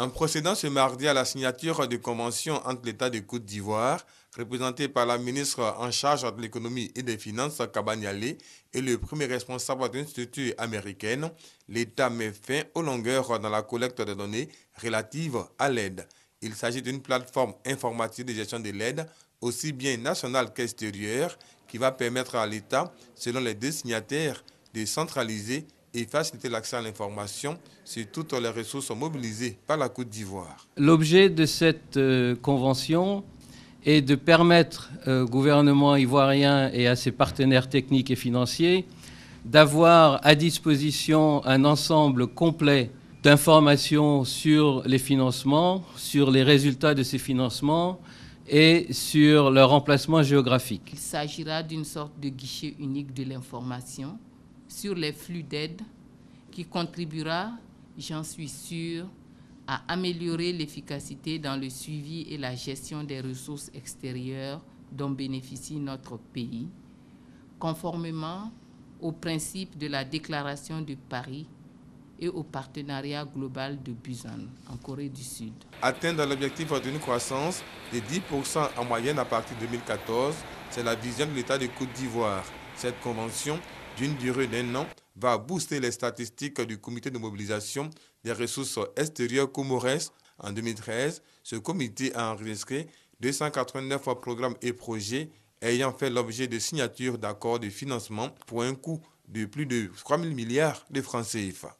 En procédant ce mardi à la signature de convention entre l'État de Côte d'Ivoire, représenté par la ministre en charge de l'économie et des finances, Kabanyale, et le premier responsable d'une structure américaine, l'État met fin aux longueurs dans la collecte de données relatives à l'aide. Il s'agit d'une plateforme informatique de gestion de l'aide, aussi bien nationale qu'extérieure, qui va permettre à l'État, selon les deux signataires, de centraliser et faciliter l'accès à l'information si toutes les ressources sont mobilisées par la Côte d'Ivoire. L'objet de cette euh, convention est de permettre au euh, gouvernement ivoirien et à ses partenaires techniques et financiers d'avoir à disposition un ensemble complet d'informations sur les financements, sur les résultats de ces financements et sur leur emplacement géographique. Il s'agira d'une sorte de guichet unique de l'information sur les flux d'aide qui contribuera, j'en suis sûr à améliorer l'efficacité dans le suivi et la gestion des ressources extérieures dont bénéficie notre pays, conformément aux principes de la Déclaration de Paris et au partenariat global de Busan en Corée du Sud. Atteindre l'objectif d'une croissance de 10% en moyenne à partir de 2014, c'est la vision de l'État de Côte d'Ivoire. Cette convention d'une durée d'un an va booster les statistiques du comité de mobilisation des ressources extérieures comores. En 2013, ce comité a enregistré 289 programmes et projets ayant fait l'objet de signatures d'accords de financement pour un coût de plus de 3 000 milliards de francs CFA.